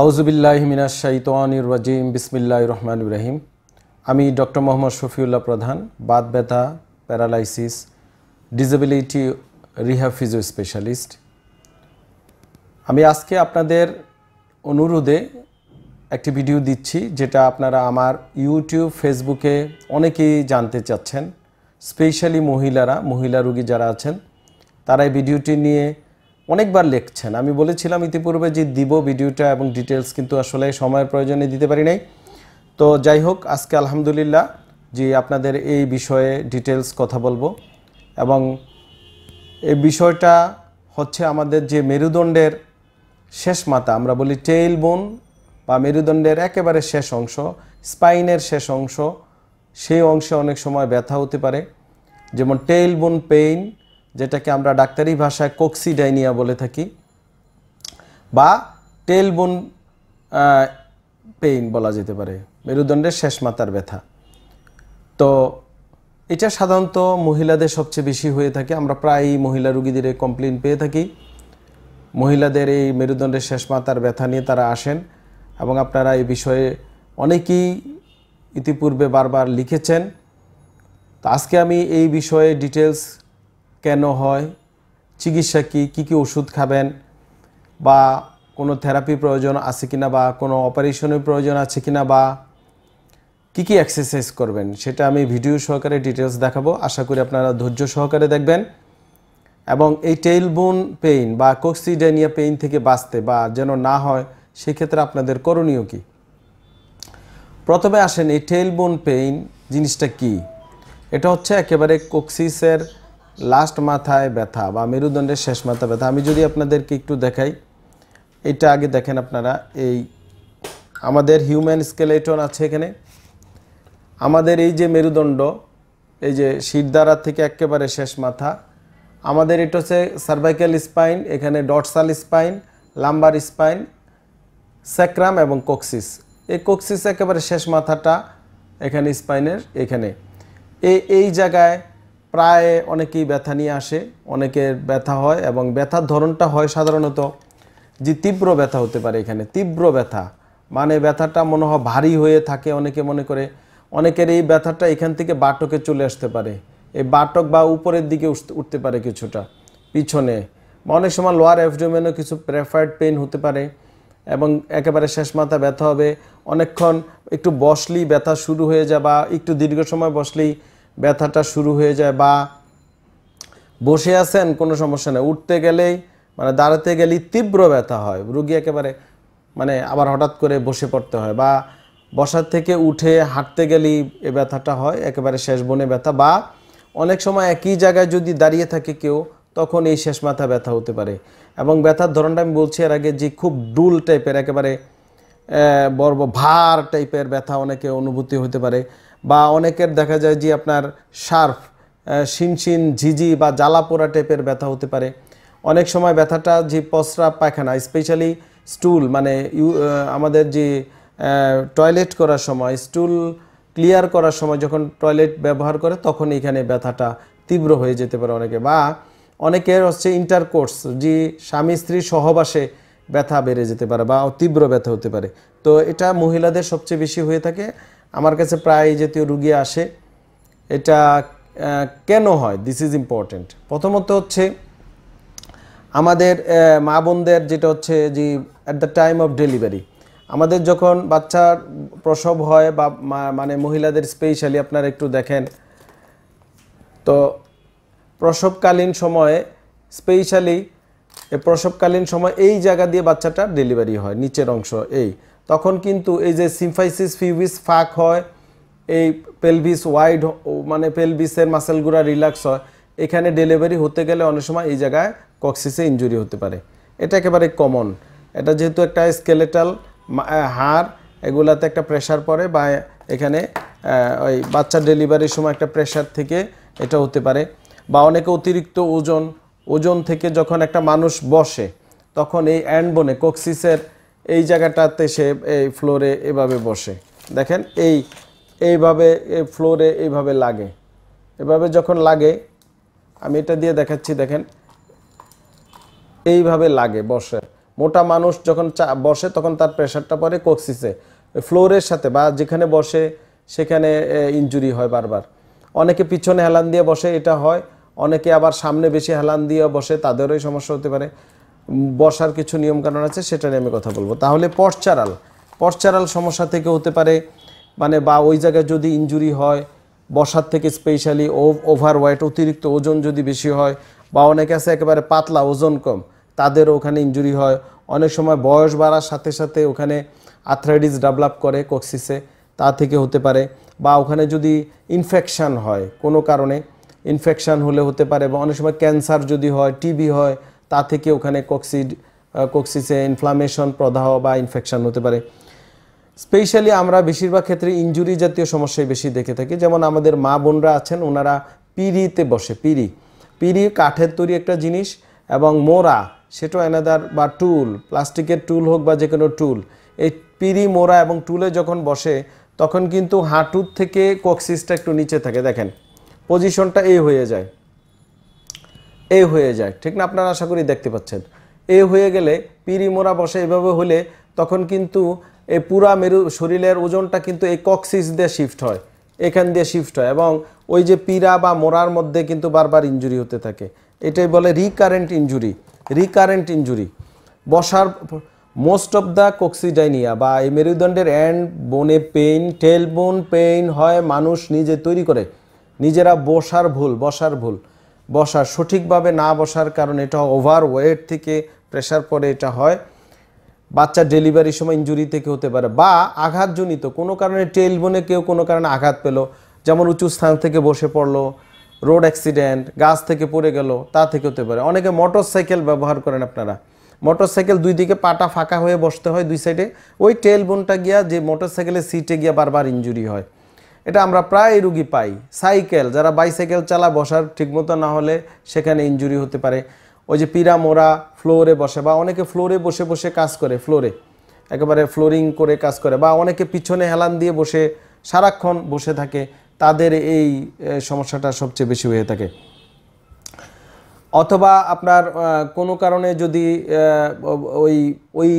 আউজুবিল্লাহমিনাশাইতানির রাজিম বিসমিল্লাহ রহমান ইব্রাহিম আমি ডক্টর মোহাম্মদ শফিউল্লাহ প্রধান বাত ব্যথা paralysis disability rehab physio specialist আমি আজকে আপনাদের অনুরোধে একটি ভিডিও দিচ্ছি যেটা আপনারা আমার ইউটিউব ফেসবুকে অনেকেই জানতে চাচ্ছেন স্পেশালি মহিলারা মহিলা রুগী যারা আছেন তারা এই ভিডিওটি নিয়ে অনেকবার লিখছেন আমি বলেছিলাম ইতিপূর্বে যে দিব ভিডিওটা এবং ডিটেলস কিন্তু আসলে সময়ের প্রয়োজনে দিতে পারি নাই তো যাই হোক আজকে আলহামদুলিল্লাহ যে আপনাদের এই বিষয়ে ডিটেলস কথা বলবো এবং এই বিষয়টা হচ্ছে আমাদের যে মেরুদণ্ডের শেষ মাথা আমরা বলি টেইল বোন বা মেরুদণ্ডের একেবারে শেষ অংশ স্পাইনের শেষ অংশ সেই অংশে অনেক সময় ব্যথা হতে পারে যেমন টেইল বোন পেইন যেটাকে আমরা ডাক্তারি ভাষায় কোক্সিডাইনিয়া বলে থাকি বা টেলবোন পেইন বলা যেতে পারে মেরুদণ্ডের শেষ মাথার ব্যথা তো এটা সাধারণত মহিলাদের সবচেয়ে বেশি হয়ে থাকে আমরা প্রায়ই মহিলা রুগীদের কমপ্লেন পেয়ে থাকি মহিলাদের এই মেরুদণ্ডের শেষ মাথার ব্যথা নিয়ে তারা আসেন এবং আপনারা এই বিষয়ে অনেকেই ইতিপূর্বে বারবার লিখেছেন তো আজকে আমি এই বিষয়ে ডিটেলস কেন হয় চিকিৎসা কী কী কী ওষুধ খাবেন বা কোনো থেরাপি প্রয়োজন আছে কিনা বা কোনো অপারেশনের প্রয়োজন আছে কিনা বা কী কী এক্সারসাইজ করবেন সেটা আমি ভিডিও সহকারে ডিটেলস দেখাবো আশা করি আপনারা ধৈর্য সহকারে দেখবেন এবং এই টেলবোন পেইন বা কোক্সিডেনিয়া পেইন থেকে বাঁচতে বা যেন না হয় সেক্ষেত্রে আপনাদের করণীয় কি প্রথমে আসেন এই টেলবোন পেইন জিনিসটা কি এটা হচ্ছে একেবারে কোক্সিসের লাস্ট মাথায় ব্যথা বা মেরুদণ্ডের শেষ মাথা ব্যথা আমি যদি আপনাদেরকে একটু দেখাই এটা আগে দেখেন আপনারা এই আমাদের হিউম্যান স্কেলেটন আছে এখানে আমাদের এই যে মেরুদণ্ড এই যে শিরদারা থেকে একেবারে শেষ মাথা আমাদের এটা হচ্ছে সার্ভাইকেল স্পাইন এখানে dorsal spine lumbar spine sacrum এবং কক্সিস এই কক্সিস একেবারে শেষ মাথাটা এখানে স্পাইনের এখানে এই জায়গায় প্রায় অনেকেই ব্যথা নিয়ে আসে অনেকের ব্যথা হয় এবং ব্যথার ধরনটা হয় সাধারণত যে তীব্র ব্যথা হতে পারে এখানে তীব্র ব্যথা মানে ব্যথাটা মনে হয় ভারী হয়ে থাকে অনেকে মনে করে অনেকের এই ব্যথাটা এখান থেকে বাটকে চলে আসতে পারে এই বাটক বা উপরের দিকে উঠতে পারে কিছুটা পিছনে অনেক সময় লোয়ার অ্যাবডোমেনও কিছু প্রেফার্ড পেন হতে পারে এবং একেবারে শেষ মাথা ব্যথা হবে অনেকক্ষণ একটু বসলেই ব্যথা শুরু হয়ে যাবা একটু দীর্ঘ সময় বসলেই ব্যথাটা শুরু হয়ে যায় বা বসে আছেন কোনো সমস্যা নেই উঠতে গেলেই মানে দাঁড়াতে গেলেই তীব্র ব্যথা হয় রুগী একেবারে মানে আবার হঠাৎ করে বসে পড়তে হয় বা বসার থেকে উঠে হাঁটতে গেলেই এ ব্যথাটা হয় একেবারে শেষ বনে ব্যথা বা অনেক সময় একই জায়গায় যদি দাঁড়িয়ে থাকে কেউ তখন এই শেষ মাথা ব্যথা হতে পারে এবং ব্যথার ধরনটা আমি বলছি এর আগে যে খুব ডুল টাইপের একেবারে বর্ব ভার টাইপের ব্যথা অনেকে অনুভূতি হতে পারে বা অনেকের দেখা যায় যে আপনার শার্ফ শিনশিন ঝিঝি বা জ্বালা পোড়া টাইপের ব্যথা হতে পারে অনেক সময় ব্যথাটা যে পসরাব পায়খানা স্পেশালি স্টুল মানে আমাদের যে টয়লেট করার সময় স্টুল ক্লিয়ার করার সময় যখন টয়লেট ব্যবহার করে তখন এখানে ব্যথাটা তীব্র হয়ে যেতে পারে অনেকে বা অনেকের হচ্ছে ইন্টারকোর্স যে স্বামী স্ত্রী সহবাসে ব্যথা বেড়ে যেতে পারে বা তীব্র ব্যথা হতে পারে তো এটা মহিলাদের সবচেয়ে বেশি হয়ে থাকে আমার কাছে প্রায় জাতীয় রুগী আসে এটা কেন হয় দিস ইজ ইম্পর্টেন্ট প্রথমত হচ্ছে আমাদের মা বোনদের যেটা হচ্ছে যে at the time of delivery আমাদের যখন বাচ্চার প্রসব হয় বা মানে মহিলাদের স্পেশালি আপনারা একটু দেখেন তো প্রসবকালীন সময়ে স্পেশালি প্রসবকালীন সময় এই জায়গা দিয়ে বাচ্চাটা ডেলিভারি হয় নিচের অংশ এই তখন কিন্তু এই যে সিমফাইসিস ফিউবিস ফাঁক হয় এই পেলভিস ওয়াইড মানে পেলভিসের মাসেলগুলা রিল্যাক্স হয় এখানে ডেলিভারি হতে গেলে অনেক সময় এই জায়গায় কক্সিসে ইঞ্জুরি হতে পারে এটা একেবারে কমন এটা যেহেতু একটা স্কেলেটাল হাড় এগুলাতে একটা প্রেশার পড়ে বা এখানে ওই বাচ্চার ডেলিভারির সময় একটা প্রেশার থেকে এটা হতে পারে বা অনেকে অতিরিক্ত ওজন ওজন থেকে যখন একটা মানুষ বসে তখন এই অ্যান্ডবোনে কক্সিসের এই জায়গাটাতে সে এই ফ্লোরে এভাবে বসে দেখেন এই এইভাবে ফ্লোরে এইভাবে লাগে এভাবে যখন লাগে আমি এটা দিয়ে দেখাচ্ছি দেখেন এইভাবে লাগে বসে মোটা মানুষ যখন বসে তখন তার প্রেশারটা পরে কক্সিসে ফ্লোরের সাথে বা যেখানে বসে সেখানে ইঞ্জুরি হয় বারবার অনেকে পিছনে হেলান দিয়ে বসে এটা হয় অনেকে আবার সামনে বেশি হেলান দিয়ে বসে তাদেরও সমস্যা হতে পারে বসার কিছু নিয়মকানুন আছে সেটা নিয়ে আমি কথা বলবো তাহলে পশ্চারাল পশ্চারাল সমস্যা থেকে হতে পারে মানে বা ওই জায়গায় যদি ইঞ্জুরি হয় বসার থেকে স্পেশালি ওভার ওয়েট অতিরিক্ত ওজন যদি বেশি হয় বা অনেকে আছে একেবারে পাতলা ওজন কম তাদের ওখানে ইঞ্জুরি হয় অনেক সময় বয়স বাড়ার সাথে সাথে ওখানে আর্থ্রাইটিস ডেভেলপ করে কক্সিসে তা থেকে হতে পারে বা ওখানে যদি ইনফেকশান হয় কোনো কারণে ইনফেকশান হলে হতে পারে বা অনেক সময় ক্যান্সার যদি হয় টিবি হয় তা থেকে ওখানে কক্সিড কক্সিসে ইনফ্লামেশন প্রদাহ বা ইনফেকশান হতে পারে স্পেশালি আমরা বেশিরভাগ ক্ষেত্রে ইঞ্জুরি জাতীয় সমস্যায় বেশি দেখে থাকি যেমন আমাদের মা বোনরা আছেন ওনারা পিড়িতে বসে পিড়ি পিড়ি কাঠের তৈরি একটা জিনিস এবং মোরা সেটা এনাদার বা টুল প্লাস্টিকের টুল হোক বা যে কোনো টুল এই পিড়ি মোরা এবং টুলে যখন বসে তখন কিন্তু হাঁটুর থেকে কক্সিসটা একটু নিচে থাকে দেখেন পজিশনটা এই হয়ে যায় এ হয়ে যায় ঠিক না আপনারা আশা করি দেখতে পাচ্ছেন এ হয়ে গেলে পিরি মোড়া বসে এভাবে হলে তখন কিন্তু এ পুরা মেরু শরীরের ওজনটা কিন্তু এই কক্সিস দিয়ে শিফট হয় এখান দিয়ে শিফট হয় এবং ওই যে পীড়া বা মোড়ার মধ্যে কিন্তু বারবার ইঞ্জুরি হতে থাকে এটাই বলে রিকারেন্ট ইঞ্জুরি রিকারেন্ট ইঞ্জুরি বসার মোস্ট অফ দ্য কক্সিডাইনিয়া বা এই মেরুদণ্ডের অ্যান্ড বোনে পেইন টেল বোন পেইন হয় মানুষ নিজে তৈরি করে নিজেরা বসার ভুল বসার ভুল বসা সঠিকভাবে না বসার কারণে এটা ওভার ওয়েট থেকে প্রেশার পরে এটা হয় বাচ্চা ডেলিভারির সময় ইঞ্জুরি থেকে হতে পারে বা আঘাতজনিত কোনো কারণে টেল বনে কেউ কোনো কারণে আঘাত পেল যেমন উঁচু স্থান থেকে বসে পড়লো রোড অ্যাক্সিডেন্ট গাছ থেকে পড়ে গেল তা থেকে হতে পারে অনেকে মোটর সাইকেল ব্যবহার করেন আপনারা মোটর সাইকেল দুই দিকে পাটা ফাঁকা হয়ে বসতে হয় দুই সাইডে ওই টেল বোনটা গিয়া যে মোটর সাইকেলের সিটে গিয়া বারবার ইঞ্জুরি হয় এটা আমরা প্রায় রুগী পাই সাইকেল যারা বাইসাইকেল চালা বসার ঠিকমতো না হলে সেখানে ইঞ্জুরি হতে পারে ওই যে পিরা মোড়া ফ্লোরে বসে বা অনেকে ফ্লোরে বসে বসে কাজ করে ফ্লোরে একেবারে ফ্লোরিং করে কাজ করে বা অনেকে পিছনে হেলান দিয়ে বসে সারাক্ষণ বসে থাকে তাদের এই সমস্যাটা সবচেয়ে বেশি হয়ে থাকে অথবা আপনার কোনো কারণে যদি ওই ওই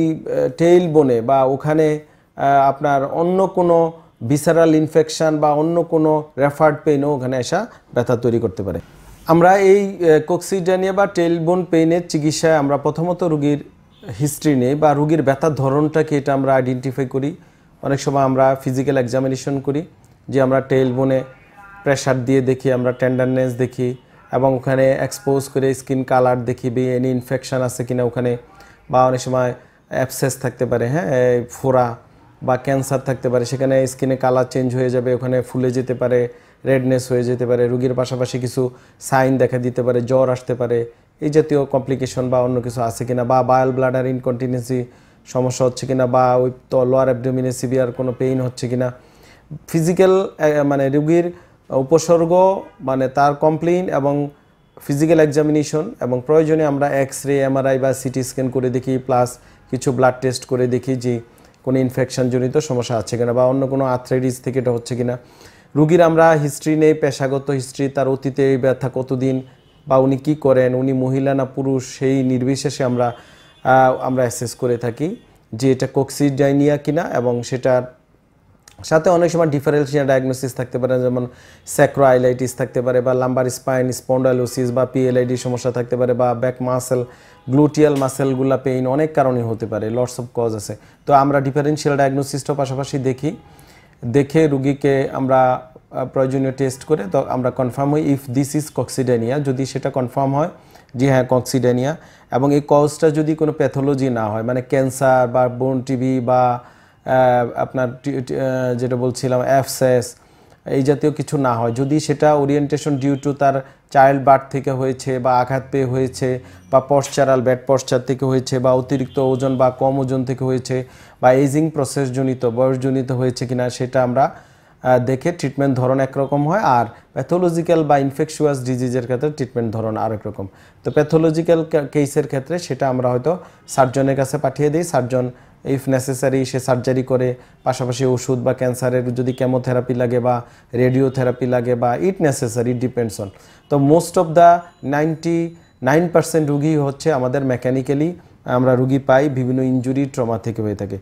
টেইল বনে বা ওখানে আপনার অন্য কোনো ভিসারাল ইনফেকশান বা অন্য কোনো রেফার্ড পেইনও ওখানে আসা ব্যথা তৈরি করতে পারে আমরা এই কক্সিডানিয়া বা টেলবোন পেইনের চিকিৎসায় আমরা প্রথমত রুগীর হিস্ট্রি নেই বা রুগীর ব্যথার ধরনটাকে এটা আমরা আইডেন্টিফাই করি অনেক সময় আমরা ফিজিক্যাল এক্সামিনেশন করি যে আমরা টেলবোনে প্রেশার দিয়ে দেখি আমরা টেন্ডারনেস দেখি এবং ওখানে এক্সপোজ করে স্কিন কালার দেখি বি এনি ইনফেকশান আছে কিনা ওখানে বা অনেক সময় অ্যাবসেস থাকতে পারে হ্যাঁ ফোরা বা ক্যান্সার থাকতে পারে সেখানে স্কিনে কালার চেঞ্জ হয়ে যাবে ওখানে ফুলে যেতে পারে রেডনেস হয়ে যেতে পারে রুগীর পাশাপাশি কিছু সাইন দেখা দিতে পারে জ্বর আসতে পারে এই জাতীয় কমপ্লিকেশন বা অন্য কিছু আছে কিনা বা বায়াল ব্লাডার ইনকন্টিনিউসি সমস্যা হচ্ছে কিনা বা ওই তো লোয়ার অ্যাবডোমিনে সিভিয়ার কোনো পেইন হচ্ছে কিনা ফিজিক্যাল মানে রুগীর উপসর্গ মানে তার কমপ্লেন এবং ফিজিক্যাল এক্সামিনেশন এবং প্রয়োজনে আমরা এক্স রে এমআরআই বা সিটি স্ক্যান করে দেখি প্লাস কিছু ব্লাড টেস্ট করে দেখি যে কোনো ইনফেকশনজনিত সমস্যা আছে কিনা বা অন্য কোনো আর্থ্রাইটিস থেকে এটা হচ্ছে কিনা রুগীর আমরা হিস্ট্রি নেই পেশাগত হিস্ট্রি তার অতীতে এই ব্যথা কতদিন বা উনি কি করেন উনি মহিলা না পুরুষ সেই নির্বিশেষে আমরা আমরা অ্যাসেস করে থাকি যে এটা কক্সিডাইনিয়া কিনা এবং সেটার সাথে অনেক সময় ডিফারেন্সিয়াল ডায়াগনোসিস থাকতে পারে যেমন স্যাক্রোআইলাইটিস থাকতে পারে বা লাম্বার স্পাইন স্পন্ডালোসিস বা পিএলআইডি সমস্যা থাকতে পারে বা ব্যাক মাসেল গ্লুটিয়াল মাসেলগুলা পেইন অনেক কারণে হতে পারে লটস অফ কজ আছে তো আমরা ডিফারেন্সিয়াল ডায়াগনোসিসটাও পাশাপাশি দেখি দেখে রুগীকে আমরা প্রয়োজনীয় টেস্ট করে তো আমরা কনফার্ম হই ইফ দিস ইজ কক্সিডেনিয়া যদি সেটা কনফার্ম হয় যে হ্যাঁ কক্সিডেনিয়া এবং এই কজটা যদি কোনো প্যাথোলজি না হয় মানে ক্যান্সার বা বোন টিভি বা আপনার যেটা বলছিলাম অ্যাফসেস এই জাতীয় কিছু না হয় যদি সেটা ওরিয়েন্টেশন ডিউ টু তার চাইল্ড বার্থ থেকে হয়েছে বা আঘাত পেয়ে হয়েছে বা পশ্চারাল ব্যাড পশ্চার থেকে হয়েছে বা অতিরিক্ত ওজন বা কম ওজন থেকে হয়েছে বা এজিং প্রসেসজনিত বয়সজনিত হয়েছে কিনা সেটা আমরা দেখে ট্রিটমেন্ট ধরন একরকম হয় আর প্যাথোলজিক্যাল বা ইনফেকশুয়াস ডিজিজের ক্ষেত্রে ট্রিটমেন্ট ধরন আরেক রকম তো প্যাথোলজিক্যাল কেসের ক্ষেত্রে সেটা আমরা হয়তো সার্জনের কাছে পাঠিয়ে দিই সার্জন ইফ নেসেসারি সে সার্জারি করে পাশাপাশি ওষুধ বা ক্যান্সারের যদি কেমোথেরাপি লাগে বা রেডিওথেরাপি লাগে বা ইট নেসেসারি ডিপেন্ডস অন তো most of the ninety nine percent রুগী হচ্ছে আমাদের মেকানিক্যালি আমরা রুগী পাই বিভিন্ন ইঞ্জুরি ট্রমা থেকে হয়ে থাকে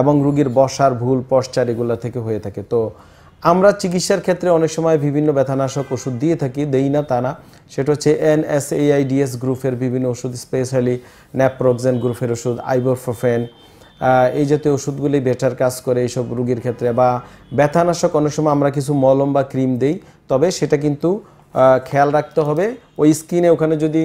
এবং রুগীর বসার ভুল পশ্চার এগুলো থেকে হয়ে থাকে তো আমরা চিকিৎসার ক্ষেত্রে অনেক সময় বিভিন্ন ব্যথানাশক ওষুধ দিয়ে থাকি দেই না তা না সেটা হচ্ছে এনএসএআইডিএস গ্রুপের বিভিন্ন ওষুধ স্পেশালি ন্যাপ্রোক্সেন গ্রুপের ওষুধ আইবোফোফেন এই জাতীয় ওষুধগুলি বেটার কাজ করে এইসব রুগীর ক্ষেত্রে বা ব্যথানাশক অনেক সময় আমরা কিছু মলম বা ক্রিম দেই তবে সেটা কিন্তু খেয়াল রাখতে হবে ওই স্কিনে ওখানে যদি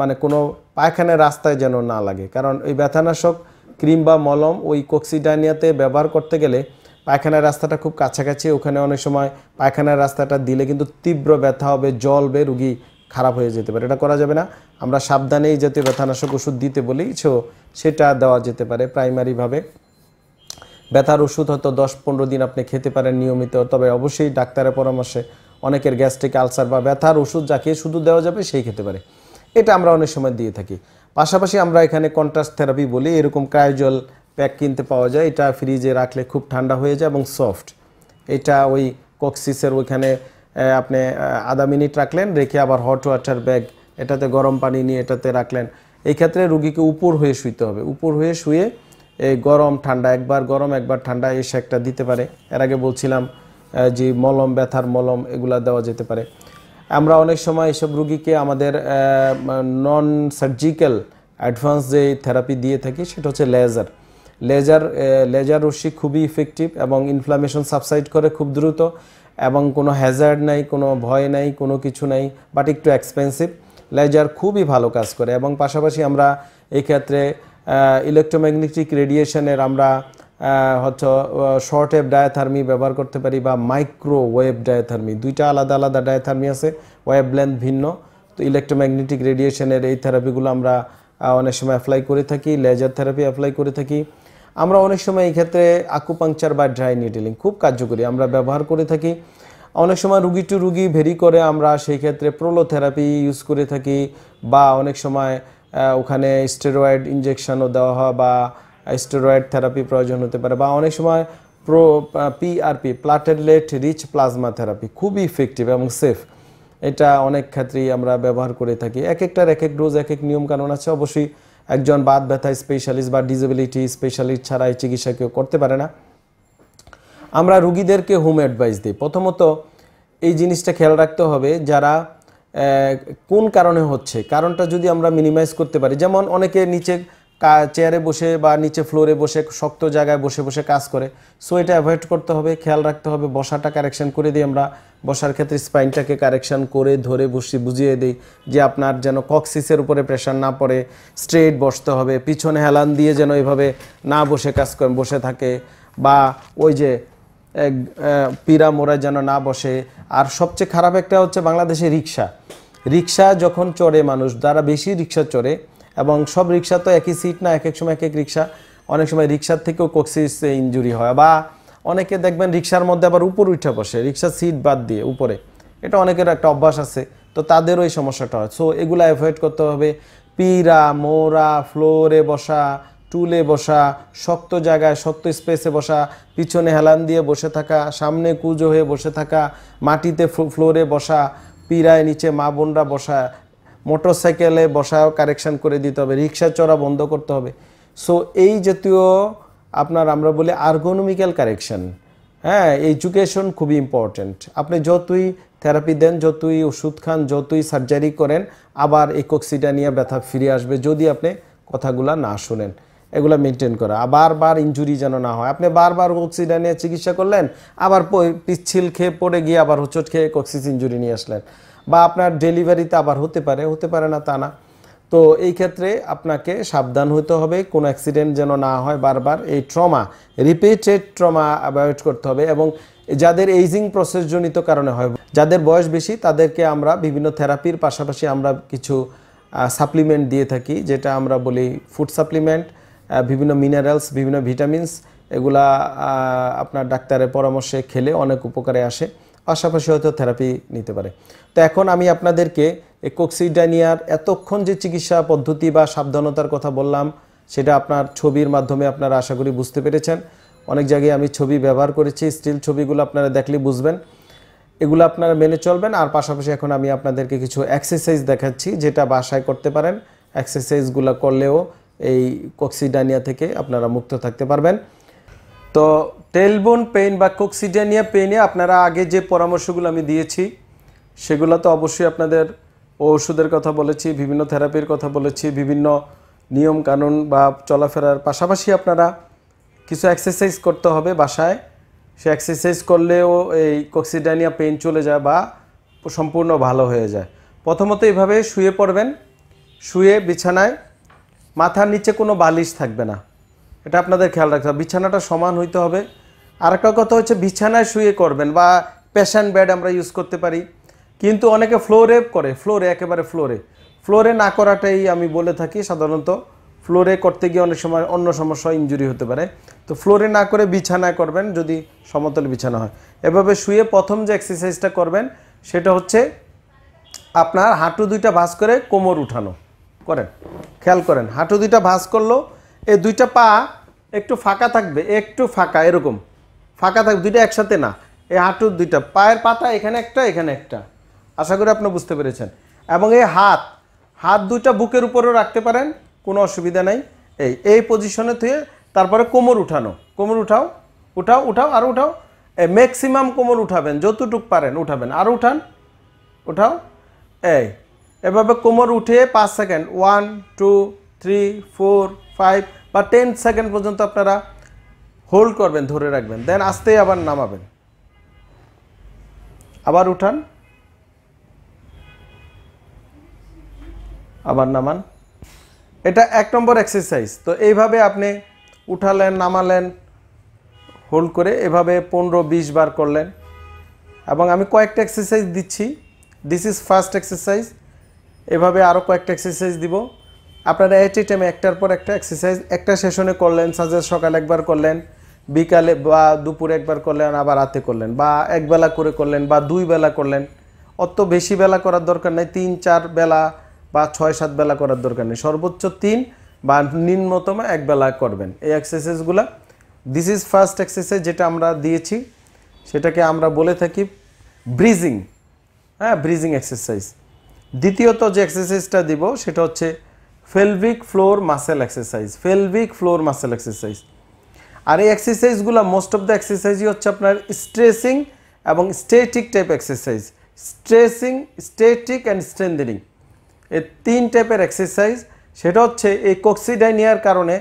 মানে কোনো পায়খানা রাস্তায় যেন না লাগে কারণ ওই ব্যথানাশক ক্রিম বা মলম ওই কক্সিডানিয়াতে ব্যবহার করতে গেলে পায়খানার রাস্তাটা খুব কাছাকাছি ওখানে অনেক সময় পায়খানার রাস্তাটা দিলে কিন্তু তীব্র ব্যথা হবে জল বে রুগী খারাপ হয়ে যেতে পারে এটা করা যাবে না আমরা সাবধানেই যাতে ব্যথানাশক ওষুধ দিতে বলি ছো সেটা দেওয়া যেতে পারে প্রাইমারিভাবে ব্যথার ওষুধ হয়তো দশ পনেরো দিন আপনি খেতে পারেন নিয়মিত তবে অবশ্যই ডাক্তারের পরামর্শে অনেকের গ্যাস্ট্রিক আলসার বা ব্যথার ওষুধ যাকে শুধু দেওয়া যাবে সেই খেতে পারে এটা আমরা অনেক সময় দিয়ে থাকি পাশাপাশি আমরা এখানে কন্ট্রাস্ট থেরাপি বলি এরকম ক্রায়োজল প্যাক কিনতে পাওয়া যায় এটা ফ্রিজে রাখলে খুব ঠান্ডা হয়ে যায় এবং সফট এটা ওই কক্সিসের ওইখানে আপনি আধা মিনিট রাখলেন রেখে আবার হট ওয়াটার ব্যাগ এটাতে গরম পানি নিয়ে এটাতে রাখলেন এই ক্ষেত্রে রুগীকে উপর হয়ে শুইতে হবে উপর হয়ে শুয়ে এই গরম ঠান্ডা একবার গরম একবার ঠান্ডা এসে একটা দিতে পারে এর আগে বলছিলাম যে মলম ব্যথার মলম এগুলা দেওয়া যেতে পারে আমরা অনেক সময় এসব রুগীকে আমাদের নন সার্জিক্যাল অ্যাডভান্স যে থেরাপি দিয়ে থাকি সেটা হচ্ছে লেজার লেজার লেজার রশ্মি খুবই ইফেক্টিভ এবং ইনফ্লামেশন সাবসাইড করে খুব দ্রুত এবং কোনো হ্যাজার্ড নাই কোনো ভয় নাই কোনো কিছু নাই বাট একটু এক্সপেন্সিভ লেজার খুবই ভালো কাজ করে এবং পাশাপাশি আমরা এই ক্ষেত্রে ইলেকট্রোম্যাগনেটিক রেডিয়েশনের আমরা হচ্ছে শর্ট ওয়েভ ডায়াথার্মি ব্যবহার করতে পারি বা মাইক্রোওয়েভ ডায়াথার্মি দুইটা আলাদা আলাদা ডায়াথার্মি আছে ওয়েভ লেন্থ ভিন্ন তো ইলেকট্রোম্যাগনেটিক রেডিয়েশনের এই থেরাপিগুলো আমরা অনেক সময় অ্যাপ্লাই করে থাকি লেজার থেরাপি অ্যাপ্লাই করে থাকি আমরা অনেক সময় এই ক্ষেত্রে আকুপাংচার বা ড্রাই নিডলিং খুব কার্যকরী আমরা ব্যবহার করে থাকি অনেক সময় রুগী টু রুগী ভেরি করে আমরা সেই ক্ষেত্রে প্রোলোথেরাপি ইউজ করে থাকি বা অনেক সময় ওখানে স্টেরয়েড ইঞ্জেকশনও দেওয়া হয় বা স্টেরয়েড থেরাপি প্রয়োজন হতে পারে বা অনেক সময় pro PRP platelet rich plasma therapy খুবই ইফেক্টিভ এবং সেফ এটা অনেক ক্ষেত্রেই আমরা ব্যবহার করে থাকি এক একটার এক এক ডোজ এক এক নিয়মকানুন আছে অবশ্যই একজন বাদ ব্যথা স্পেশালিস্ট বা ডিজেবিলিটি স্পেশালিস্ট ছাড়া এই চিকিৎসা কেউ করতে পারে না আমরা রুগীদেরকে হোম অ্যাডভাইস দিই প্রথমত এই জিনিসটা খেয়াল রাখতে হবে যারা কোন কারণে হচ্ছে কারণটা যদি আমরা মিনিমাইজ করতে পারি যেমন অনেকে নিচে চেয়ারে বসে বা নিচে ফ্লোরে বসে শক্ত জায়গায় বসে বসে কাজ করে সো এটা অ্যাভয়েড করতে হবে খেয়াল রাখতে হবে বসাটা কারেকশান করে দিয়ে আমরা বসার ক্ষেত্রে স্পাইনটাকে কারেকশান করে ধরে বসি বুঝিয়ে দিই যে আপনার যেন কক্সিসের উপরে প্রেশার না পড়ে স্ট্রেট বসতে হবে পিছনে হেলান দিয়ে যেন এভাবে না বসে কাজ করেন বসে থাকে বা ওই যে পীরা মোড়া যেন না বসে আর সবচেয়ে খারাপ একটা হচ্ছে বাংলাদেশে রিক্সা রিক্সা যখন চড়ে মানুষ যারা বেশি রিক্সা চড়ে এবং সব রিক্সা তো একই সিট না এক এক সময় এক এক রিক্সা অনেক সময় রিক্সার থেকেও কক্সিস ইঞ্জুরি হয় বা অনেকে দেখবেন রিক্সার মধ্যে আবার উপর উঠে বসে রিক্সার সিট বাদ দিয়ে উপরে এটা অনেকের একটা অভ্যাস আছে তো তাদেরও এই সমস্যাটা হয় সো এগুলো অ্যাভয়েড করতে হবে পিরা মোরা ফ্লোরে বসা টুলে বসা শক্ত জায়গায় শক্ত স্পেসে বসা পিছনে হেলান দিয়ে বসে থাকা সামনে কুজো হয়ে বসে থাকা মাটিতে ফ্লোরে বসা পিরায় নিচে মা বোনরা বসা মোটরসাইকেলে বসাও কারেকশান করে দিতে হবে রিক্সা চড়া বন্ধ করতে হবে সো এই জাতীয় আপনার আমরা বলি আর্গোনমিক্যাল কারেকশন হ্যাঁ এডুকেশন খুবই ইম্পর্ট্যান্ট আপনি যতই থেরাপি দেন যতই ওষুধ খান যতই সার্জারি করেন আবার একক্সিডা নিয়ে ব্যথা ফিরে আসবে যদি আপনি কথাগুলো না শুনেন এগুলো মেনটেন করা আবার বার ইঞ্জুরি যেন না হয় আপনি বারবার অক্সিডা নিয়ে চিকিৎসা করলেন আবার পিচ্ছিল খেয়ে পড়ে গিয়ে আবার হোচট খেয়ে কক্সিস ইঞ্জুরি নিয়ে আসলেন বা আপনার ডেলিভারিতে আবার হতে পারে হতে পারে না তা না তো এই ক্ষেত্রে আপনাকে সাবধান হতে হবে কোনো অ্যাক্সিডেন্ট যেন না হয় বারবার এই ট্রমা রিপিটেড ট্রমা অ্যাভয়েড করতে হবে এবং যাদের এইজিং প্রসেসজনিত কারণে হয় যাদের বয়স বেশি তাদেরকে আমরা বিভিন্ন থেরাপির পাশাপাশি আমরা কিছু সাপ্লিমেন্ট দিয়ে থাকি যেটা আমরা বলি ফুড সাপ্লিমেন্ট বিভিন্ন মিনারেলস বিভিন্ন ভিটামিনস এগুলা আপনার ডাক্তারের পরামর্শে খেলে অনেক উপকারে আসে পাশাপাশি হয়তো থেরাপি নিতে পারে তো এখন আমি আপনাদেরকে এই কোক্সিডানিয়ার এতক্ষণ যে চিকিৎসা পদ্ধতি বা সাবধানতার কথা বললাম সেটা আপনার ছবির মাধ্যমে আপনারা আশা করি বুঝতে পেরেছেন অনেক জায়গায় আমি ছবি ব্যবহার করেছি স্টিল ছবিগুলো আপনারা দেখলে বুঝবেন এগুলো আপনারা মেনে চলবেন আর পাশাপাশি এখন আমি আপনাদেরকে কিছু এক্সারসাইজ দেখাচ্ছি যেটা বাসায় করতে পারেন এক্সারসাইজগুলো করলেও এই কক্সিডানিয়া থেকে আপনারা মুক্ত থাকতে পারবেন তো টেলবোন পেইন বা কক্সিডানিয়া পেইনে আপনারা আগে যে পরামর্শগুলো আমি দিয়েছি সেগুলো তো অবশ্যই আপনাদের ওষুধের কথা বলেছি বিভিন্ন থেরাপির কথা বলেছি বিভিন্ন নিয়ম কানুন বা চলাফেরার পাশাপাশি আপনারা কিছু এক্সারসাইজ করতে হবে বাসায় সে এক্সারসাইজ করলেও এই কক্সিডানিয়া পেন চলে যায় বা সম্পূর্ণ ভালো হয়ে যায় প্রথমত এভাবে শুয়ে পড়বেন শুয়ে বিছানায় মাথার নিচে কোনো বালিশ থাকবে না এটা আপনাদের খেয়াল রাখতে হবে বিছানাটা সমান হইতে হবে আর একটা কথা হচ্ছে বিছানায় শুয়ে করবেন বা পেশেন্ট বেড আমরা ইউজ করতে পারি কিন্তু অনেকে ফ্লোরে করে ফ্লোরে একেবারে ফ্লোরে ফ্লোরে না করাটাই আমি বলে থাকি সাধারণত ফ্লোরে করতে গিয়ে অনেক সময় অন্য সমস্যা ইঞ্জুরি হতে পারে তো ফ্লোরে না করে বিছানায় করবেন যদি সমতল বিছানা হয় এভাবে শুয়ে প্রথম যে এক্সারসাইজটা করবেন সেটা হচ্ছে আপনার হাঁটু দুইটা ভাঁজ করে কোমর উঠানো করেন খেয়াল করেন হাঁটু দুইটা ভাঁজ করলো এই দুইটা পা একটু ফাঁকা থাকবে একটু ফাঁকা এরকম ফাঁকা থাকবে দুইটা একসাথে না এই হাঁটুর দুইটা পায়ের পাতা এখানে একটা এখানে একটা আশা করি আপনি বুঝতে পেরেছেন এবং এই হাত হাত দুইটা বুকের উপরেও রাখতে পারেন কোনো অসুবিধা নাই এই এই পজিশনে থুয়ে তারপরে কোমর উঠানো কোমর উঠাও উঠাও উঠাও আর উঠাও এই ম্যাক্সিমাম কোমর উঠাবেন যতটুক পারেন উঠাবেন আর উঠান উঠাও এই এভাবে কোমর উঠে পাঁচ second one two three four five বা টেন সেকেন্ড পর্যন্ত আপনারা হোল্ড করবেন ধরে রাখবেন দেন আস্তে আবার নামাবেন আবার উঠান আবার নামান এটা এক নম্বর এক্সারসাইজ তো এইভাবে আপনি উঠালেন নামালেন হোল্ড করে এভাবে পনেরো বিশ বার করলেন এবং আমি কয়েকটা এক্সারসাইজ দিচ্ছি দিস ইজ ফার্স্ট এক্সারসাইজ এভাবে আরও কয়েকটা এক্সারসাইজ দিব আপনারা এট এ টাইমে একটার পর একটা এক্সারসাইজ একটা সেশনে করলেন সাজে সকাল একবার করলেন বিকালে বা দুপুরে একবার করলেন আবার রাতে করলেন বা একবেলা করে করলেন বা দুই বেলা করলেন অত বেশি বেলা করার দরকার নেই তিন চার বেলা বা ছয় সাত বেলা করার দরকার নেই সর্বোচ্চ তিন বা নিম্নতম এক বেলা করবেন এই এক্সারসাইজগুলো দিস ইজ ফার্স্ট এক্সারসাইজ যেটা আমরা দিয়েছি সেটাকে আমরা বলে থাকি ব্রিজিং হ্যাঁ ব্রিজিং এক্সারসাইজ দ্বিতীয়ত যে এক্সারসাইজটা দিব সেটা হচ্ছে pelvic floor muscle exercise pelvic floor muscle exercise আর এই এক্সারসাইজগুলো মোস্ট অফ দ্য এক্সারসাইজই হচ্ছে আপনার স্ট্রেসিং এবং static type exercise stretching static and strengthening এ তিন টাইপের এক্সারসাইজ সেটা হচ্ছে এই কক্সিডাইনিয়ার কারণে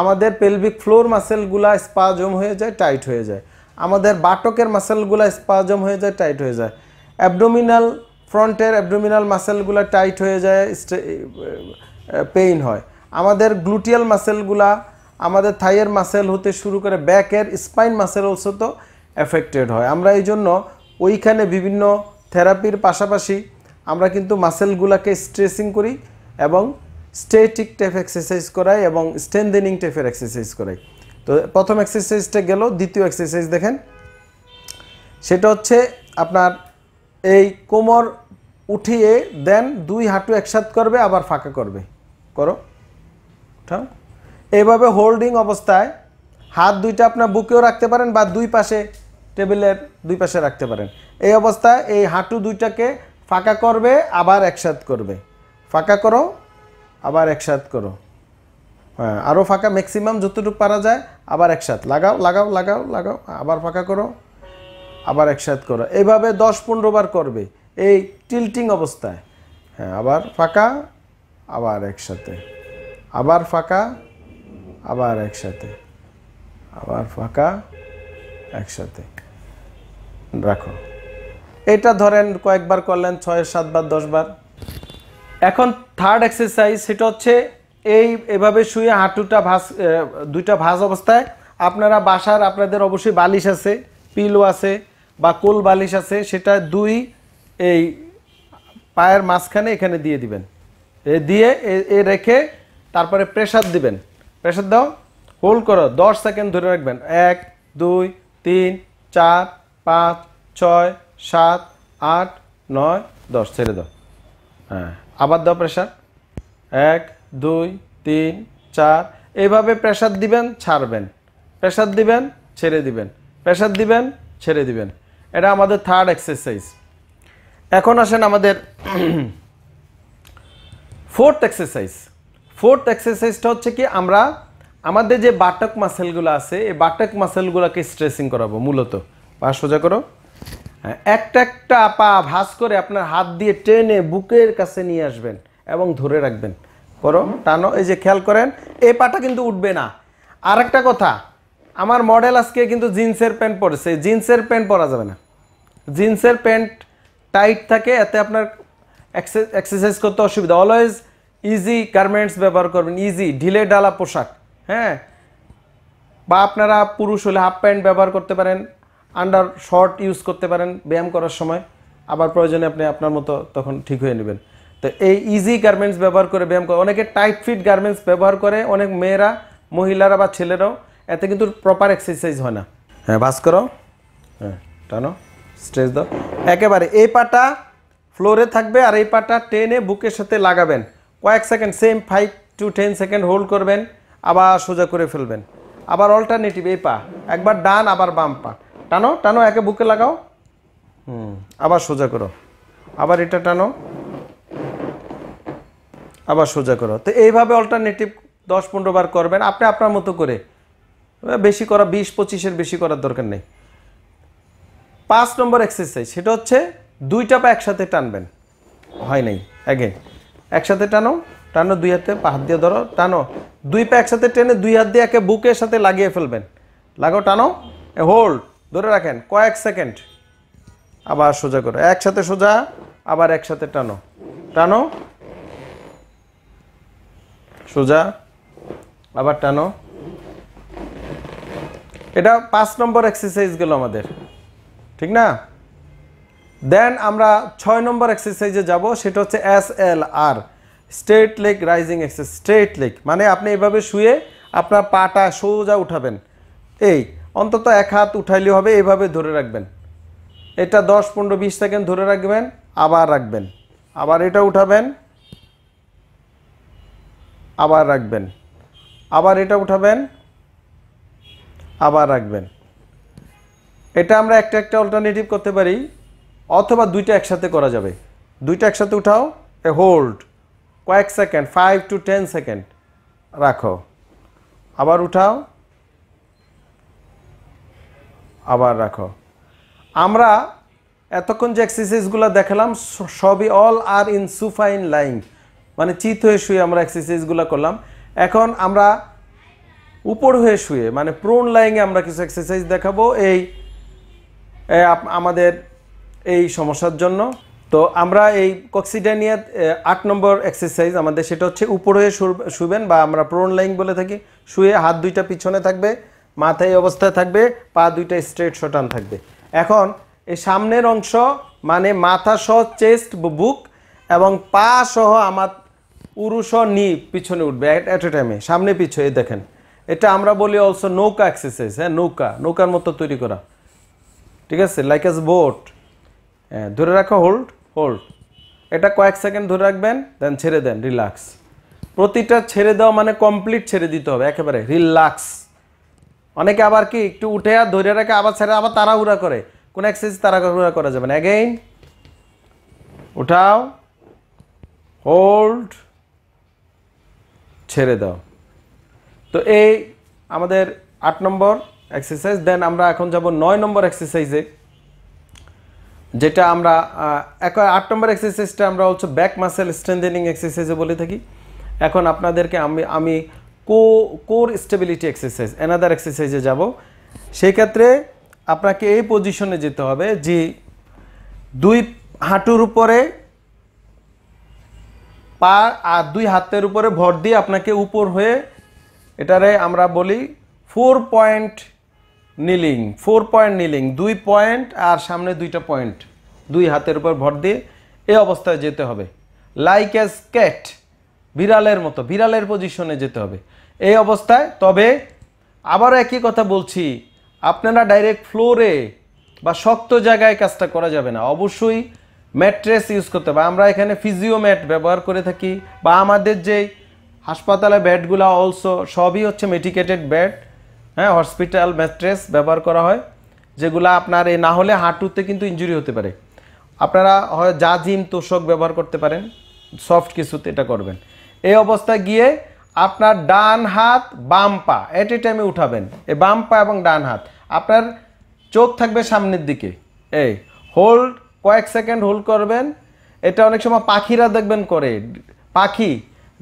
আমাদের পেলভিক ফ্লোর মাসেলগুলা স্পাজম হয়ে যায় টাইট হয়ে যায় আমাদের বাটকের মাসেলগুলা স্পাজম হয়ে যায় টাইট হয়ে যায় অ্যাবডোমিনাল ফ্রন্টের অ্যাবডোমিনাল মাসেলগুলা টাইট হয়ে যায় পেইন হয় আমাদের গ্লুটিয়াল মাসেলগুলা আমাদের থাইয়ের মাসেল হতে শুরু করে ব্যাকের স্পাইন মাসেল অলসো তো এফেক্টেড হয় আমরা এই জন্য ওইখানে বিভিন্ন থেরাপির পাশাপাশি আমরা কিন্তু মাসেলগুলোকে স্ট্রেসিং করি এবং স্টেটিক টেপ এক্সারসাইজ করাই এবং স্ট্রেন্দেনিং টেপের এক্সারসাইজ করাই তো প্রথম এক্সারসাইজটা গেল দ্বিতীয় এক্সারসাইজ দেখেন সেটা হচ্ছে আপনার এই কোমর উঠিয়ে দেন দুই হাঁটু একসাথ করবে আবার ফাঁকা করবে করো ঠাও এইভাবে হোল্ডিং অবস্থায় হাত দুইটা আপনার বুকেও রাখতে পারেন বা দুই পাশে টেবিলের দুই পাশে রাখতে পারেন এই অবস্থায় এই হাঁটু দুইটাকে ফাঁকা করবে আবার একসাথ করবে ফাঁকা করো আবার একসাথ করো হ্যাঁ আরও ফাঁকা ম্যাক্সিমাম যতটুকু পারা যায় আবার একসাথ লাগাও লাগাও লাগাও লাগাও আবার ফাঁকা করো আবার একসাথ করো এইভাবে দশ পনেরো বার করবে এই টিল্টিং অবস্থায় হ্যাঁ আবার ফাঁকা আবার একসাথে আবার ফাঁকা আবার একসাথে আবার ফাঁকা একসাথে রাখো এটা ধরেন কয়েকবার করলেন ছয় সাতবার দশবার এখন থার্ড এক্সারসাইজ সেটা হচ্ছে এই এভাবে শুয়ে হাঁটুটা ভাঁজ দুইটা ভাঁজ অবস্থায় আপনারা বাসার আপনাদের অবশ্যই বালিশ আছে পিলো আছে বা কোল বালিশ আছে সেটা দুই এই পায়ের মাঝখানে এখানে দিয়ে দিবেন এ দিয়ে এ রেখে তারপরে প্রেশার দিবেন প্রেশার দাও হোল্ড করো দশ সেকেন্ড ধরে রাখবেন এক দুই তিন চার পাঁচ ছয় সাত আট নয় দশ ছেড়ে দাও হ্যাঁ আবার দাও প্রেশার এক দুই তিন চার এইভাবে প্রেশার দিবেন ছাড়বেন প্রেশার দিবেন ছেড়ে দিবেন প্রেশার দিবেন ছেড়ে দিবেন এটা আমাদের থার্ড এক্সারসাইজ এখন আসেন আমাদের ফোর্থ এক্সারসাইজ ফোর্থ এক্সারসাইজটা হচ্ছে কি আমরা আমাদের যে বাটক মাসেলগুলো আছে এই বাটক মাসেলগুলোকে স্ট্রেসিং করাবো মূলত বা সোজা করো একটা একটা পা ভাঁজ করে আপনার হাত দিয়ে টেনে বুকের কাছে নিয়ে আসবেন এবং ধরে রাখবেন করো টানো এই যে খেয়াল করেন এই পাটা কিন্তু উঠবে না আর একটা কথা আমার মডেল আজকে কিন্তু জিন্সের প্যান্ট পরেছে জিন্সের প্যান্ট পরা যাবে না জিন্সের প্যান্ট টাইট থাকে এতে আপনার এক্সারসাইজ করতে অসুবিধা অলওয়েজ ইজি গার্মেন্টস ব্যবহার করবেন ইজি ঢিলে ডালা পোশাক হ্যাঁ বা আপনারা পুরুষ হলে হাফ প্যান্ট ব্যবহার করতে পারেন আন্ডার শর্ট ইউজ করতে পারেন ব্যায়াম করার সময় আবার প্রয়োজনে আপনি আপনার মতো তখন ঠিক হয়ে নেবেন তো এই ইজি গার্মেন্টস ব্যবহার করে ব্যায়াম করে অনেকে টাইট ফিট গার্মেন্টস ব্যবহার করে অনেক মেয়েরা মহিলারা বা ছেলেরাও এতে কিন্তু প্রপার এক্সারসাইজ হয় না হ্যাঁ বাস করো হ্যাঁ টানো স্ট্রেচ দাও একেবারে এই পাটা ফ্লোরে থাকবে আর এই পাটা টেনে বুকের সাথে লাগাবেন কয়েক second same five to ten second hold করবেন আবার সোজা করে ফেলবেন আবার অল্টারনেটিভ এই পা একবার ডান আবার বাম পা টানো টানো একে বুকে লাগাও হুম আবার সোজা করো আবার এটা টানো আবার সোজা করো তো এইভাবে অল্টারনেটিভ দশ পনেরো বার করবেন আপনি আপনার মতো করে বেশি করা বিশ পঁচিশের বেশি করার দরকার নেই পাঁচ নম্বর এক্সারসাইজ সেটা হচ্ছে দুইটা পা একসাথে টানবেন হয় নাই অ্যাগেন একসাথে টানো টানো দুই হাতে পা হাত দিয়ে ধরো টানো দুই পা একসাথে টেনে দুই হাত দিয়ে একে বুকের সাথে লাগিয়ে ফেলবেন লাগাও টানো হোল্ড ধরে রাখেন কয়েক সেকেন্ড আবার সোজা করো একসাথে সোজা আবার একসাথে টানো টানো সোজা আবার টানো এটা পাঁচ নম্বর এক্সারসাইজ গেল আমাদের ঠিক না দেন আমরা ছয় নম্বর এক্সারসাইজে যাব সেটা হচ্ছে S L R straight leg raising exercise straight leg মানে আপনি এভাবে শুয়ে আপনার পাটা সোজা উঠাবেন এই অন্তত এক হাত উঠাইলেও হবে এভাবে ধরে রাখবেন এটা দশ পনেরো বিশ সেকেন্ড ধরে রাখবেন আবার রাখবেন আবার এটা উঠাবেন আবার রাখবেন আবার এটা উঠাবেন আবার রাখবেন এটা আমরা একটা একটা অল্টারনেটিভ করতে পারি অথবা দুইটা একসাথে করা যাবে দুইটা একসাথে উঠাও এ হোল্ড কয়েক second five to ten second রাখো আবার উঠাও আবার রাখো আমরা এতক্ষণ যে এক্সারসাইজগুলো দেখালাম সবই all are in supine lying মানে চিত হয়ে শুয়ে আমরা এক্সারসাইজগুলো করলাম এখন আমরা উপর হয়ে শুয়ে মানে প্রোন লাইনে আমরা কিছু এক্সারসাইজ দেখাবো এই আমাদের এই সমস্যার জন্য তো আমরা এই কক্সিডানিয়া আট নম্বর এক্সারসাইজ আমাদের সেটা হচ্ছে উপর হয়ে শুবেন বা আমরা প্রোন লাইন বলে থাকি শুয়ে হাত দুইটা পিছনে থাকবে মাথা এই অবস্থায় থাকবে পা দুইটা স্ট্রেট শটান থাকবে এখন এই সামনের অংশ মানে মাথা সহ চেস্ট বুক এবং পা সহ আমার উরুস নি পিছনে উঠবে অ্যাট এ টাইমে সামনে পিছু এই দেখেন এটা আমরা বলি অলসো নৌকা এক্সারসাইজ হ্যাঁ নৌকা নৌকার মতো তৈরি করা ঠিক আছে লাইক এস বোট হ্যাঁ ধরে রাখো হোল্ড হোল্ড এটা কয়েক সেকেন্ড ধরে রাখবেন দেন ছেড়ে দেন রিল্যাক্স প্রতিটা ছেড়ে দেওয়া মানে কমপ্লিট ছেড়ে দিতে হবে একেবারে রিল্যাক্স অনেকে আবার কি একটু উঠে আর ধরে রাখে আবার ছেড়ে আবার তাড়াহুড়া করে কোন এক্সারসাইজ তাড়াহুড়া করা যাবে না অ্যাগেইন উঠাও হোল্ড ছেড়ে দাও তো এই আমাদের আট নম্বর এক্সারসাইজ দেন আমরা এখন যাব নয় নম্বর এক্সারসাইজে যেটা আমরা আট নম্বর এক্সারসাইজটা আমরা হচ্ছে ব্যাক মাসেল স্ট্রেন্থেনিং এক্সারসাইজে বলে থাকি এখন আপনাদেরকে আমি আমি co core stability exercise another এক্সারসাইজে যাব সেক্ষেত্রে আপনাকে এই পজিশনে যেতে হবে যে দুই হাঁটুর উপরে পা আর দুই হাতের উপরে ভর দিয়ে আপনাকে উপর হয়ে এটারে আমরা বলি four point kneeling four point kneeling দুই পয়েন্ট আর সামনে দুইটা পয়েন্ট দুই হাতের উপর ভর দিয়ে এই অবস্থায় যেতে হবে লাইক অ্যাজ ক্যাট বিড়ালের মতো বিড়ালের পজিশনে যেতে হবে এই অবস্থায় তবে আবারও একই কথা বলছি আপনারা ডাইরেক্ট ফ্লোরে বা শক্ত জায়গায় কাজটা করা যাবে না অবশ্যই ম্যাট্রেস ইউজ করতে হবে আমরা এখানে ফিজিও ম্যাট ব্যবহার করে থাকি বা আমাদের যে হাসপাতালে বেডগুলো অলসো সবই হচ্ছে মেডিকেটেড ব্যাড হ্যাঁ হসপিটাল ম্যাট্রেস ব্যবহার করা হয় যেগুলো আপনার এই না হলে হাঁটুতে কিন্তু ইঞ্জুরি হতে পারে আপনারা হয় জাজিম তোষক ব্যবহার করতে পারেন সফট কিছুতে এটা করবেন এই অবস্থায় গিয়ে আপনার ডান হাত বাম পা এট এ টাইমে উঠাবেন এ বাম পা এবং ডান হাত আপনার চোখ থাকবে সামনের দিকে এই হোল্ড কয়েক সেকেন্ড হোল্ড করবেন এটা অনেক সময় পাখিরা দেখবেন করে পাখি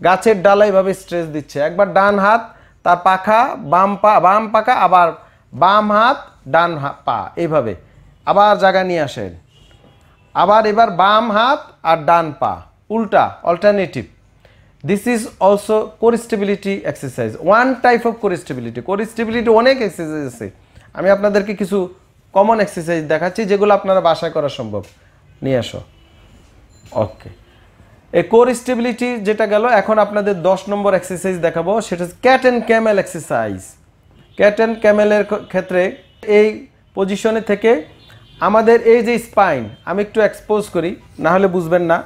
গাছের ডালা এভাবে স্ট্রেস দিচ্ছে একবার ডান হাত তার পাখা বাম পা বাম পাখা আবার বাম হাত ডান পা এইভাবে আবার জায়গা নিয়ে আসেন আবার এবার বাম হাত আর ডান পা উল্টা alternative this is also core stability exercise one type of core stability core stability অনেক এক্সারসাইজ আছে আমি আপনাদেরকে কিছু কমন এক্সারসাইজ দেখাচ্ছি যেগুলো আপনারা বাসায় করা সম্ভব নিয়ে আসো ওকে এই কোর স্টেবিলিটি যেটা গেল এখন আপনাদের দশ নম্বর এক্সারসাইজ দেখাবো সেটা হচ্ছে cat and camel exercise cat and ক্যামেলের ক্ষেত্রে এই পজিশনে থেকে আমাদের এই যে স্পাইন আমি একটু এক্সপোজ করি না হলে বুঝবেন না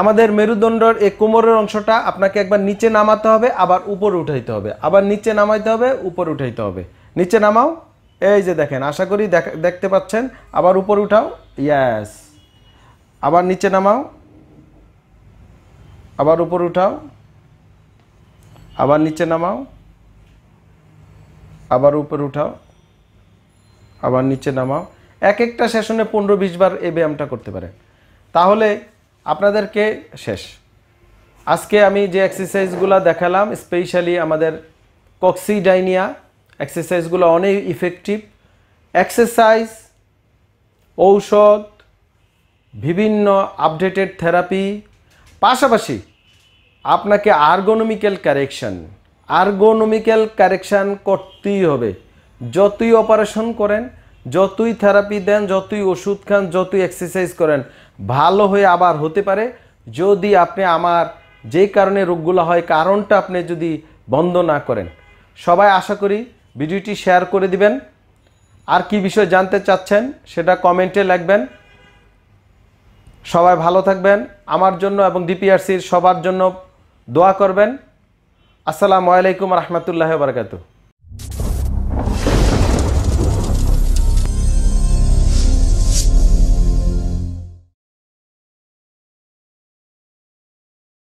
আমাদের মেরুদণ্ডের এই কোমরের অংশটা আপনাকে একবার নিচে নামাতে হবে আবার উপরে উঠাইতে হবে আবার নিচে নামাইতে হবে উপরে উঠাইতে হবে নিচে নামাও এই যে দেখেন আশা করি দেখতে পাচ্ছেন আবার উপর উঠাও ইয়াস আবার নিচে নামাও আবার উপর উঠাও আবার নিচে নামাও আবার উপর উঠাও আবার নিচে নামাও এক একটা সেশনে পনেরো বিশ বার এই ব্যায়ামটা করতে পারে তাহলে আপনাদেরকে শেষ আজকে আমি যে এক্সারসাইজগুলো দেখালাম স্পেশালি আমাদের কক্সিডাইনিয়া এক্সারসাইজগুলো অনেক ইফেক্টিভ এক্সারসাইজ ঔষধ বিভিন্ন আপডেটেড থেরাপি পাশাপাশি আপনাকে আর্গোনমিক্যাল কারেকশান আর্গোনমিক্যাল কারেকশান করতেই হবে যতই অপারেশন করেন যতই থেরাপি দেন যতই ওষুধ খান যতই এক্সারসাইজ করেন ভালো হয়ে আবার হতে পারে যদি আপনি আমার যে কারণে রোগগুলো হয় কারণটা আপনি যদি বন্ধ না করেন সবাই আশা করি ভিডিওটি শেয়ার করে দিবেন আর কি বিষয় জানতে চাচ্ছেন সেটা কমেন্টে লিখবেন সবাই ভালো থাকবেন আমার জন্য এবং ডিপিআরসির সবার জন্য দোয়া করবেন আসসালামু আলাইকুম রহমতুল্লাহ বারকাতু